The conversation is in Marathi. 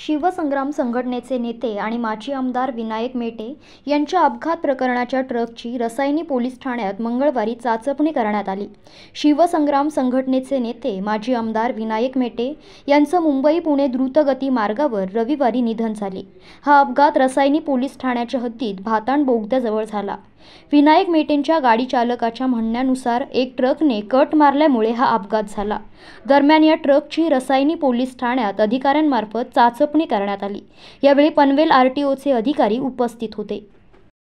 शिवसंग्राम संघटनेचे नेते आणि माजी आमदार विनायक मेटे यांच्या अपघात प्रकरणाच्या ट्रकची रसायनी पोलीस ठाण्यात मंगळवारी चाचपणी करण्यात आली शिवसंग्राम संघटनेचे नेते माजी आमदार विनायक मेटे यांचं मुंबई पुणे द्रुतगती मार्गावर रविवारी निधन झाले हा अपघात रसायनी पोलीस ठाण्याच्या हद्दीत भाताण बोगद्याजवळ झाला विनायक मेटेंच्या गाडी चालकाच्या म्हणण्यानुसार एक ट्रकने कट मारल्यामुळे हा अपघात झाला दरम्यान या ट्रकची रसायनी पोलीस ठाण्यात अधिकाऱ्यांमार्फत चाचपणी करण्यात आली यावेळी पनवेल आर टी ओचे अधिकारी उपस्थित होते